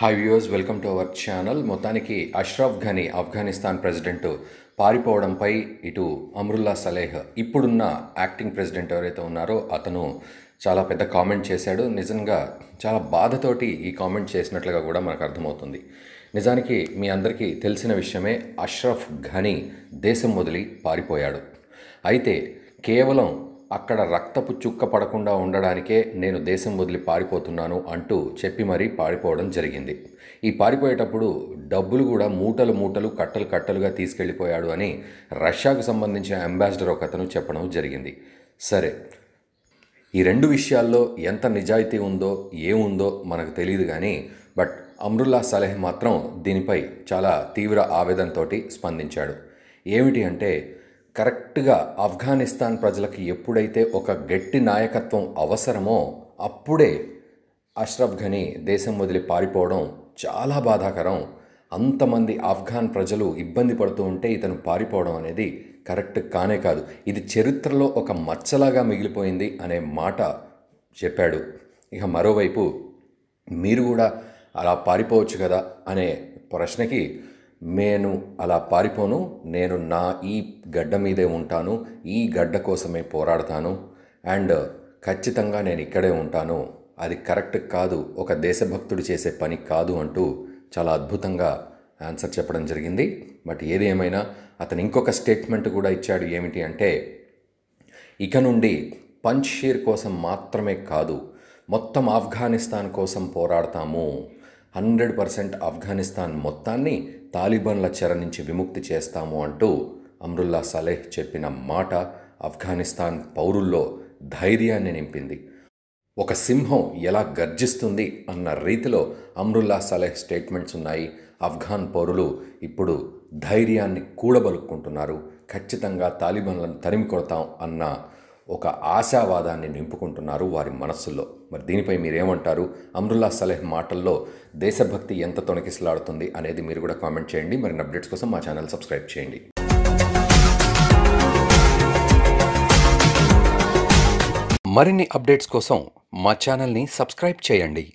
high viewers welcome to our channel మొత్తానికి Ashraf Ghani Afghanistan president పారిపోవడంపై ఇటు అమ్రుల్లా సలేహ్ ఇప్పుడున్న యాక్టింగ్ ప్రెసిడెంట్ ఎవరైతే ఉన్నారో అతను చాలా పెద్ద కామెంట్ చేశాడు నిజంగా చాలా బాధతోటి ఈ కామెంట్ చేసినట్లుగా కూడా మనకు అర్థమవుతుంది నిజానికి మీ అందరికీ తెలిసిన విషయమే అష్రఫ్ ఘనీ దేశం వదిలి పారిపోయాడు అయితే కేవలం అక్కడ రక్తపు చుక్క పడకుండా ఉండడానికే నేను దేశం వదిలి పారిపోతున్నాను అంటూ చెప్పి మరీ పారిపోవడం జరిగింది ఈ పారిపోయేటప్పుడు డబ్బులు కూడా మూటలు మూటలు కట్టలు కట్టలుగా తీసుకెళ్ళిపోయాడు అని రష్యాకు సంబంధించిన అంబాసిడర్ ఒక అతను చెప్పడం జరిగింది సరే ఈ రెండు విషయాల్లో ఎంత నిజాయితీ ఉందో ఏముందో మనకు తెలియదు కానీ బట్ అమ్రుల్లా సలహ్ మాత్రం దీనిపై చాలా తీవ్ర ఆవేదనతోటి స్పందించాడు ఏమిటి అంటే కరెక్ట్గా ఆఫ్ఘనిస్తాన్ ప్రజలకి ఎప్పుడైతే ఒక గట్టి నాయకత్వం అవసరమో అప్పుడే అష్రఫ్ ఘనీ దేశం వదిలి పారిపోవడం చాలా బాధాకరం అంతమంది ఆఫ్ఘాన్ ప్రజలు ఇబ్బంది పడుతూ ఉంటే ఇతను పారిపోవడం అనేది కరెక్ట్ కానే కాదు ఇది చరిత్రలో ఒక మచ్చలాగా మిగిలిపోయింది అనే మాట చెప్పాడు ఇక మరోవైపు మీరు కూడా అలా పారిపోవచ్చు కదా అనే ప్రశ్నకి నేను అలా పారిపోను నేను నా ఈ గడ్డ మీదే ఉంటాను ఈ గడ్డ కోసమే పోరాడతాను అండ్ ఖచ్చితంగా నేను ఇక్కడే ఉంటాను అది కరెక్ట్ కాదు ఒక దేశభక్తుడు చేసే పని కాదు అంటూ చాలా అద్భుతంగా ఆన్సర్ చెప్పడం జరిగింది బట్ ఏది ఏమైనా అతను ఇంకొక స్టేట్మెంట్ కూడా ఇచ్చాడు ఏమిటి అంటే ఇక నుండి పంచ్ షీర్ కోసం మాత్రమే కాదు మొత్తం ఆఫ్ఘనిస్తాన్ కోసం పోరాడతాము హండ్రెడ్ పర్సెంట్ ఆఫ్ఘనిస్తాన్ మొత్తాన్ని తాలిబాన్ల చెర నుంచి విముక్తి చేస్తాము అంటూ అమ్రుల్లా సలేహ్ చెప్పిన మాట ఆఫ్ఘనిస్తాన్ పౌరుల్లో ధైర్యాన్ని నింపింది ఒక సింహం ఎలా గర్జిస్తుంది అన్న రీతిలో అమ్రుల్లా సలేహ్ స్టేట్మెంట్స్ ఉన్నాయి ఆఫ్ఘాన్ పౌరులు ఇప్పుడు ధైర్యాన్ని కూడబలుక్కుంటున్నారు ఖచ్చితంగా తాలిబాన్లను తరిమి కొడతాం అన్న ఒక ఆశావాదాన్ని నింపుకుంటున్నారు వారి మనస్సుల్లో మరి దీనిపై మీరేమంటారు అమ్రుల్లా సలెహ్ మాటల్లో దేశభక్తి ఎంత తొణకిసలాడుతుంది అనేది మీరు కూడా కామెంట్ చేయండి మరిన్ని అప్డేట్స్ కోసం మా ఛానల్ సబ్స్క్రైబ్ చేయండి మరిన్ని అప్డేట్స్ కోసం మా ఛానల్ని సబ్స్క్రైబ్ చేయండి